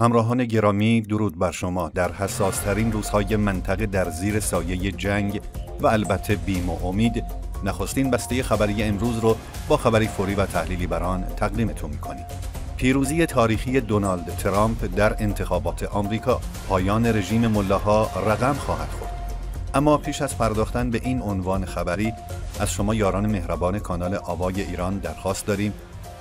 همراهان گرامی درود بر شما در حساس ترین روزهای منطقه در زیر سایه جنگ و البته بیم و امید نخستین بسته خبری امروز رو با خبری فوری و تحلیلی بر آن تقدیمتون میکنیم پیروزی تاریخی دونالد ترامپ در انتخابات آمریکا پایان رژیم ملاها رقم خواهد خورد اما پیش از پرداختن به این عنوان خبری از شما یاران مهربان کانال آوای ایران درخواست داریم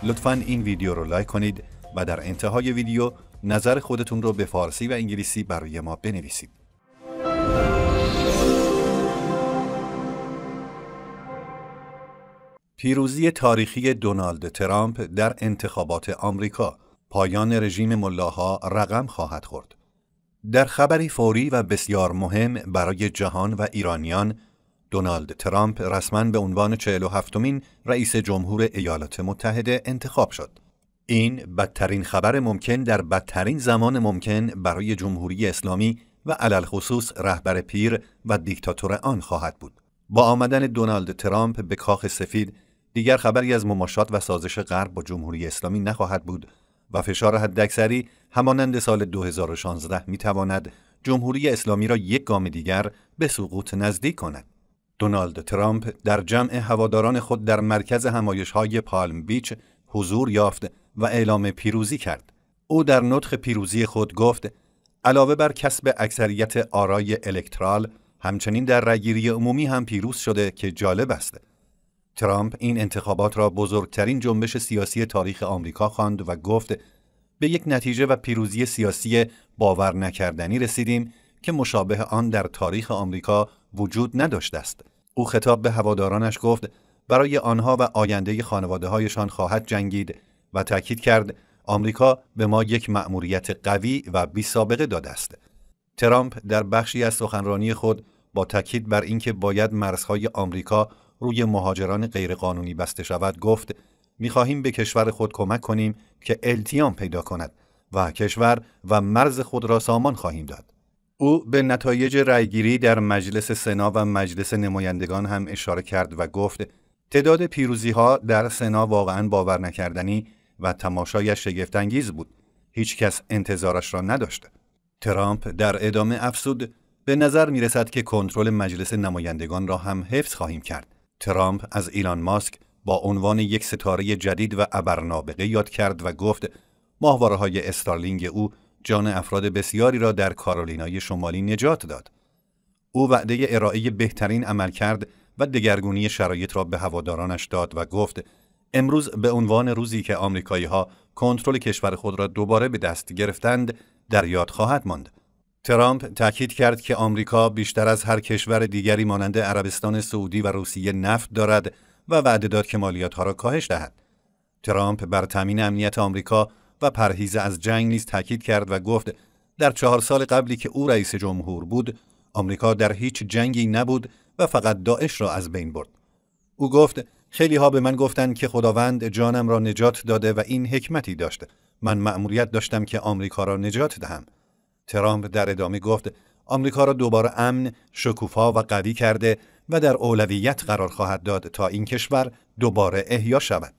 لطفا این ویدیو رو لایک کنید و در انتهای ویدیو نظر خودتون رو به فارسی و انگلیسی برای ما بنویسید. پیروزی تاریخی دونالد ترامپ در انتخابات آمریکا پایان رژیم ملاها رقم خواهد خورد. در خبری فوری و بسیار مهم برای جهان و ایرانیان، دونالد ترامپ رسما به عنوان 47مین رئیس جمهور ایالات متحده انتخاب شد. این بدترین خبر ممکن در بدترین زمان ممکن برای جمهوری اسلامی و علل خصوص رهبر پیر و دیکتاتور آن خواهد بود. با آمدن دونالد ترامپ به کاخ سفید دیگر خبری از مماشات و سازش غرب با جمهوری اسلامی نخواهد بود و فشار حداکثری همانند سال 2016 می تواند جمهوری اسلامی را یک گام دیگر به سقوط نزدیک کند. دونالد ترامپ در جمع هواداران خود در مرکز همایش های پالم بیچ حضور یافت و اعلام پیروزی کرد. او در نطق پیروزی خود گفت علاوه بر کسب اکثریت آرای الکترال همچنین در رأیگیری عمومی هم پیروز شده که جالب است. ترامپ این انتخابات را بزرگترین جنبش سیاسی تاریخ آمریکا خواند و گفت به یک نتیجه و پیروزی سیاسی باور نکردنی رسیدیم که مشابه آن در تاریخ آمریکا وجود نداشته است. او خطاب به هوادارانش گفت برای آنها و آینده خانواده هایشان خواهد جنگید و تاکید کرد آمریکا به ما یک مأموریت قوی و بی سابقه داده است. ترامپ در بخشی از سخنرانی خود با تاکید بر اینکه باید مرزهای آمریکا روی مهاجران غیرقانونی بسته شود گفت میخواهیم به کشور خود کمک کنیم که التیام پیدا کند و کشور و مرز خود را سامان خواهیم داد. او به نتایج رأیگیری در مجلس سنا و مجلس نمایندگان هم اشاره کرد و گفت تعداد پیروزی در سنا واقعا باور نکردنی و تماشایش شگفتانگیز بود. هیچ کس انتظارش را نداشت. ترامپ در ادامه افسود به نظر می رسد که کنترل مجلس نمایندگان را هم حفظ خواهیم کرد. ترامپ از ایلان ماسک با عنوان یک ستاره جدید و ابرنابغه یاد کرد و گفت ماهواره های استارلینگ او جان افراد بسیاری را در کارولینای شمالی نجات داد. او وعده ارائه بهترین عمل کرد و دگرگونی شرایط را به هوادارانش داد و گفت امروز به عنوان روزی که آمریکایی ها کنترل کشور خود را دوباره به دست گرفتند در یاد خواهد ماند. ترامپ تاکید کرد که آمریکا بیشتر از هر کشور دیگری مانند عربستان سعودی و روسیه نفت دارد و وعده داد که مالیات ها را کاهش دهد. ترامپ بر تامین امنیت آمریکا و پرهیز از جنگ نیز تاکید کرد و گفت در چهار سال قبلی که او رئیس جمهور بود آمریکا در هیچ جنگی نبود و فقط داعش را از بین برد. او گفت خیلی ها به من گفتن که خداوند جانم را نجات داده و این حکمتی داشته. من مأموریت داشتم که آمریکا را نجات دهم. ترامپ در ادامه گفت آمریکا را دوباره امن، شکوفا و قوی کرده و در اولویت قرار خواهد داد تا این کشور دوباره احیا شود.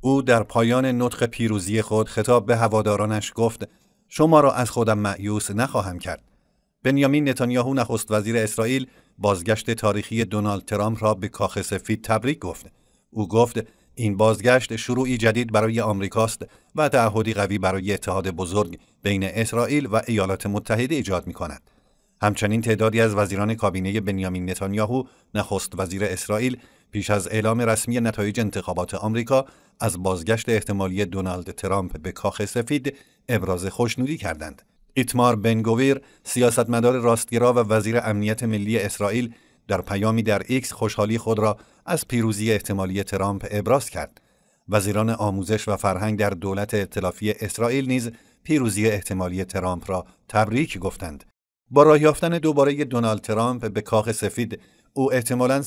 او در پایان نطق پیروزی خود خطاب به هوادارانش گفت شما را از خودم معیوس نخواهم کرد. بنیامین نتانیاهو نخست وزیر اسرائیل بازگشت تاریخی دونالد ترامپ را به کاخ سفید تبریک گفت. او گفت این بازگشت شروعی جدید برای آمریکاست و تعهدی قوی برای اتحاد بزرگ بین اسرائیل و ایالات متحده ایجاد می کند. همچنین تعدادی از وزیران کابینه بنیامین نتانیاهو نخست وزیر اسرائیل پیش از اعلام رسمی نتایج انتخابات آمریکا از بازگشت احتمالی دونالد ترامپ به کاخ سفید ابراز خوشنودی کردند. ایتمار بنگویر سیاستمدار راستگرا و وزیر امنیت ملی اسرائیل در پیامی در ایکس خوشحالی خود را از پیروزی احتمالی ترامپ ابراز کرد. وزیران آموزش و فرهنگ در دولت اطلافی اسرائیل نیز پیروزی احتمالی ترامپ را تبریک گفتند. با راه یافتن دوباره دونالد ترامپ به کاخ سفید او احتمالا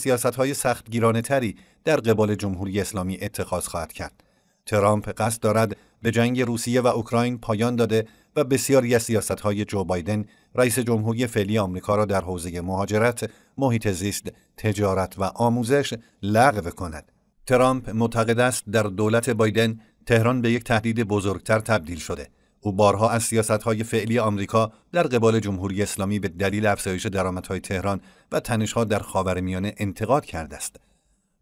سخت گیرانه تری در قبال جمهوری اسلامی اتخاذ خواهد کرد. ترامپ قصد دارد به جنگ روسیه و اوکراین پایان داده و بسیاری از های جو بایدن رئیس جمهوری فعلی آمریکا را در حوزه مهاجرت، محیط زیست، تجارت و آموزش لغو کند. ترامپ معتقد است در دولت بایدن تهران به یک تهدید بزرگتر تبدیل شده. او بارها از سیاست های فعلی آمریکا در قبال جمهوری اسلامی به دلیل افزایش درآمدهای تهران و تنشها در خاورمیانه انتقاد کرده است.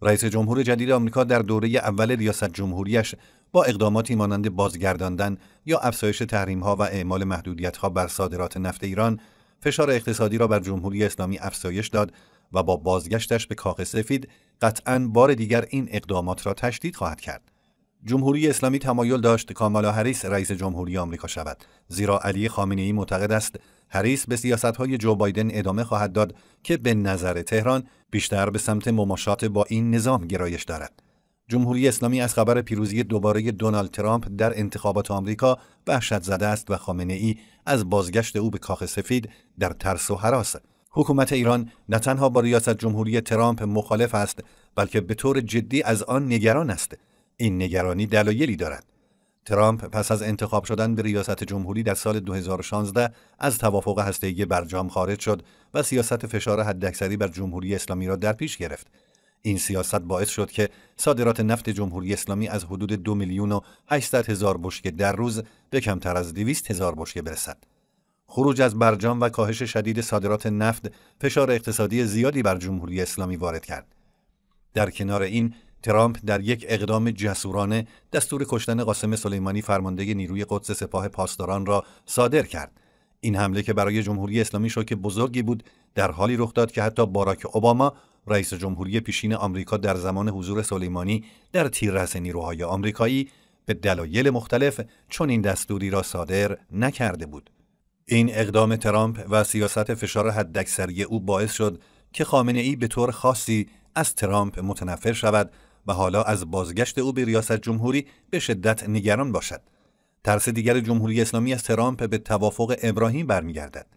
رئیس جمهور جدید آمریکا در دوره اول ریاست جمهوریش با اقداماتی مانند بازگرداندن یا افزایش ها و اعمال ها بر صادرات نفت ایران فشار اقتصادی را بر جمهوری اسلامی افزایش داد و با بازگشتش به کاخ سفید قطعا بار دیگر این اقدامات را تشدید خواهد کرد جمهوری اسلامی تمایل داشت کامالا هریس رئیس جمهوری آمریکا شود زیرا علی خامنه ای معتقد است هریس به سیاستهای جو بایدن ادامه خواهد داد که به نظر تهران بیشتر به سمت مماشات با این نظام گرایش دارد جمهوری اسلامی از خبر پیروزی دوباره دونالد ترامپ در انتخابات آمریکا وحشت زده است و خامنه ای از بازگشت او به کاخ سفید در ترس و حراس حکومت ایران نه تنها با ریاست جمهوری ترامپ مخالف است بلکه به طور جدی از آن نگران است این نگرانی دلایلی دارد ترامپ پس از انتخاب شدن به ریاست جمهوری در سال 2016 از توافق هسته‌ای برجام خارج شد و سیاست فشار حداکثری بر جمهوری اسلامی را در پیش گرفت این سیاست باعث شد که صادرات نفت جمهوری اسلامی از حدود دو میلیون و 800 هزار بشکه در روز به کمتر از 200 هزار بشکه برسد. خروج از برجام و کاهش شدید صادرات نفت فشار اقتصادی زیادی بر جمهوری اسلامی وارد کرد. در کنار این ترامپ در یک اقدام جسورانه دستور کشتن قاسم سلیمانی فرمانده نیروی قدس سپاه پاسداران را صادر کرد. این حمله که برای جمهوری اسلامی شوک بزرگی بود در حالی رخ داد که حتی باراک اوباما رئیس جمهوری پیشین آمریکا در زمان حضور سلیمانی در تیررس نیروهای آمریکایی به دلایل مختلف چون این دستوری را صادر نکرده بود. این اقدام ترامپ و سیاست فشار حداکثری او باعث شد که خامنه ای به طور خاصی از ترامپ متنفر شود و حالا از بازگشت او به ریاست جمهوری به شدت نگران باشد. ترس دیگر جمهوری اسلامی از ترامپ به توافق ابراهیم برمیگردد.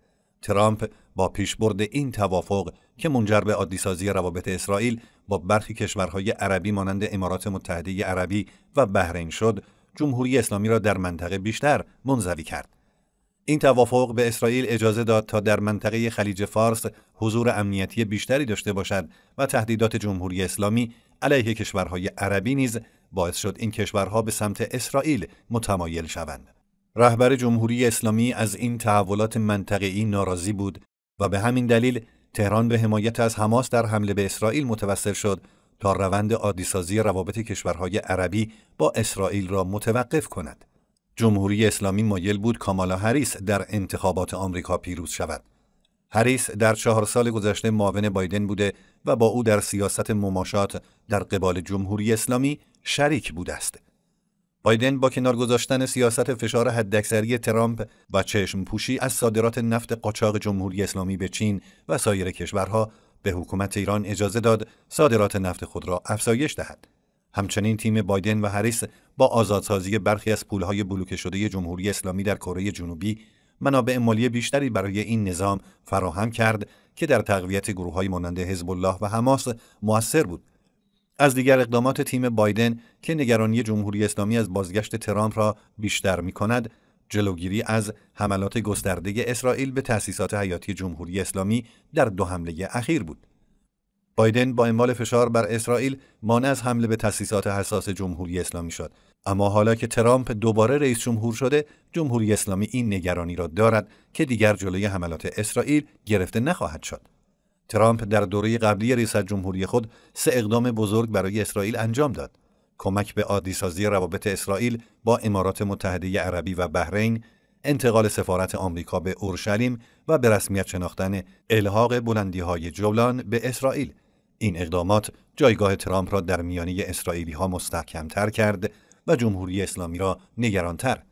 ترامپ با پیشبرد این توافق که منجر به عادیسازی روابط اسرائیل با برخی کشورهای عربی مانند امارات متحده عربی و بحرین شد جمهوری اسلامی را در منطقه بیشتر منزوی کرد این توافق به اسرائیل اجازه داد تا در منطقه خلیج فارس حضور امنیتی بیشتری داشته باشد و تهدیدات جمهوری اسلامی علیه کشورهای عربی نیز باعث شد این کشورها به سمت اسرائیل متمایل شوند رهبر جمهوری اسلامی از این تحولات منطقه‌ای ناراضی بود و به همین دلیل تهران به حمایت از حماس در حمله به اسرائیل متوسل شد تا روند عادیسازی روابط کشورهای عربی با اسرائیل را متوقف کند. جمهوری اسلامی مایل بود کامالا هریس در انتخابات آمریکا پیروز شود. هریس در چهار سال گذشته معاون بایدن بوده و با او در سیاست مماشات در قبال جمهوری اسلامی شریک بوده است. بایدن با کنار گذاشتن سیاست فشار حداکثری ترامپ و چشم پوشی از صادرات نفت قاچاق جمهوری اسلامی به چین و سایر کشورها به حکومت ایران اجازه داد صادرات نفت خود را افزایش دهد. همچنین تیم بایدن و هریس با آزادسازی برخی از پولهای بلوکه شده جمهوری اسلامی در کره جنوبی منابع مالی بیشتری برای این نظام فراهم کرد که در تقویت گروههای مانند حزب الله و حماس موثر بود از دیگر اقدامات تیم بایدن که نگرانی جمهوری اسلامی از بازگشت ترامپ را بیشتر می کند، جلوگیری از حملات گسترده اسرائیل به تأسیسات حیاتی جمهوری اسلامی در دو حمله اخیر بود. بایدن با اعمال فشار بر اسرائیل مانع از حمله به تأسیسات حساس جمهوری اسلامی شد اما حالا که ترامپ دوباره رئیس جمهور شده جمهوری اسلامی این نگرانی را دارد که دیگر جلوی حملات اسرائیل گرفته نخواهد شد ترامپ در دوره قبلی ریاست جمهوری خود سه اقدام بزرگ برای اسرائیل انجام داد کمک به عادیسازی روابط اسرائیل با امارات متحده عربی و بحرین انتقال سفارت آمریکا به اورشلیم و به رسمیت شناختن الحاق بلندی های جولان به اسرائیل این اقدامات جایگاه ترامپ را در میانی اسرائیلی ها مستحکم تر کرد و جمهوری اسلامی را تر.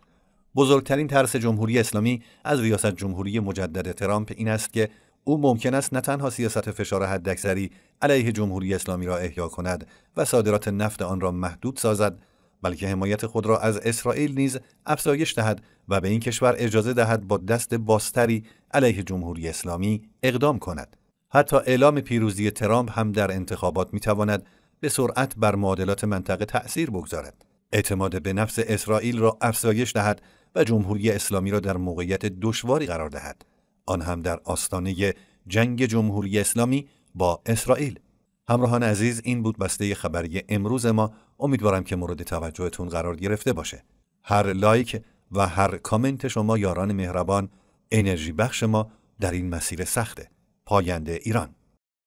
بزرگترین ترس جمهوری اسلامی از ریاست جمهوری مجدد ترامپ این است که او ممکن است نه تنها سیاست فشار حداکثری علیه جمهوری اسلامی را احیا کند و صادرات نفت آن را محدود سازد بلکه حمایت خود را از اسرائیل نیز افزایش دهد و به این کشور اجازه دهد با دست باستری علیه جمهوری اسلامی اقدام کند حتی اعلام پیروزی ترامپ هم در انتخابات میتواند به سرعت بر معادلات منطقه تأثیر بگذارد اعتماد به نفس اسرائیل را افزایش دهد و جمهوری اسلامی را در موقعیت دشواری قرار دهد آن هم در آستانه جنگ جمهوری اسلامی با اسرائیل همراهان عزیز این بود بسته خبری امروز ما امیدوارم که مورد توجهتون قرار گرفته باشه هر لایک و هر کامنت شما یاران مهربان انرژی بخش ما در این مسیر سخته پاینده ایران